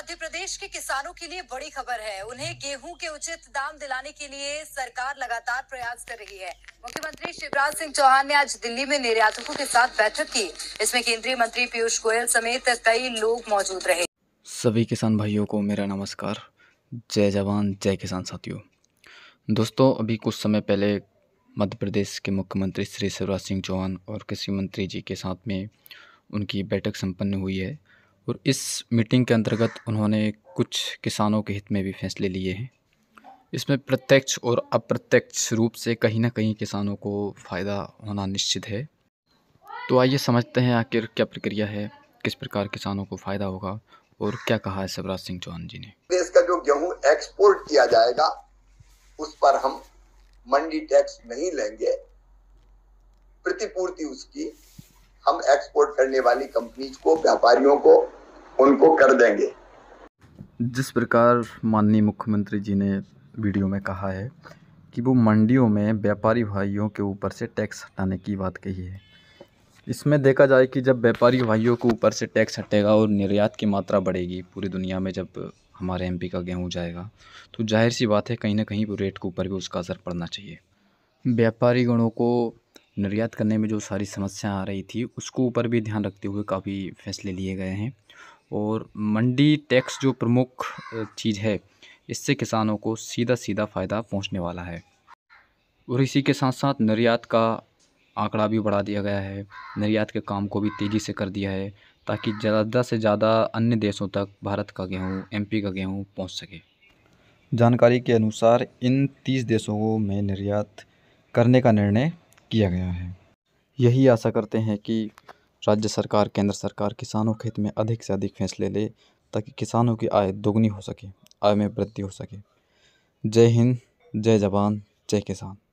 मध्य प्रदेश के किसानों के लिए बड़ी खबर है उन्हें गेहूं के उचित दाम दिलाने के लिए सरकार लगातार प्रयास कर रही है मुख्यमंत्री शिवराज सिंह चौहान ने आज दिल्ली में निर्यातकों के साथ बैठक की इसमें केंद्रीय मंत्री पीयूष गोयल समेत कई लोग मौजूद रहे सभी किसान भाइयों को मेरा नमस्कार जय जवान जय किसान साथियों दोस्तों अभी कुछ समय पहले मध्य प्रदेश के मुख्यमंत्री श्री शिवराज सिंह चौहान और कृषि मंत्री जी के साथ में उनकी बैठक संपन्न हुई है और इस मीटिंग के अंतर्गत उन्होंने कुछ किसानों के हित में भी फैसले लिए हैं इसमें प्रत्यक्ष और अप्रत्यक्ष रूप से कहीं ना कहीं किसानों को फ़ायदा होना निश्चित है तो आइए समझते हैं आखिर क्या प्रक्रिया है किस प्रकार किसानों को फ़ायदा होगा और क्या कहा है शिवराज सिंह चौहान जी ने देश का जो गेहूं एक्सपोर्ट किया जाएगा उस पर हम मंडी टैक्स नहीं लेंगे प्रतिपूर्ति उसकी हम एक्सपोर्ट करने वाली कंपनीज को व्यापारियों को उनको कर देंगे जिस प्रकार माननीय मुख्यमंत्री जी ने वीडियो में कहा है कि वो मंडियों में व्यापारी भाइयों के ऊपर से टैक्स हटाने की बात कही है इसमें देखा जाए कि जब व्यापारी भाइयों के ऊपर से टैक्स हटेगा और निर्यात की मात्रा बढ़ेगी पूरी दुनिया में जब हमारे एमपी का गेहूं जाएगा तो जाहिर सी बात है कहीं ना कहीं रेट के ऊपर भी उसका असर पड़ना चाहिए व्यापारी गणों को निर्यात करने में जो सारी समस्या आ रही थी उसको ऊपर भी ध्यान रखते हुए काफ़ी फैसले लिए गए हैं और मंडी टैक्स जो प्रमुख चीज़ है इससे किसानों को सीधा सीधा फ़ायदा पहुंचने वाला है और इसी के साथ साथ निर्यात का आंकड़ा भी बढ़ा दिया गया है निर्यात के काम को भी तेज़ी से कर दिया है ताकि ज़्यादा से ज़्यादा अन्य देशों तक भारत का गेहूँ एम का गेहूँ पहुँच सके जानकारी के अनुसार इन तीस देशों में निर्यात करने का निर्णय किया गया है यही आशा करते हैं कि राज्य सरकार केंद्र सरकार किसानों के हित में अधिक से अधिक फैसले ले ताकि किसानों की आय दोगुनी हो सके आय में वृद्धि हो सके जय हिंद जय जवान जय किसान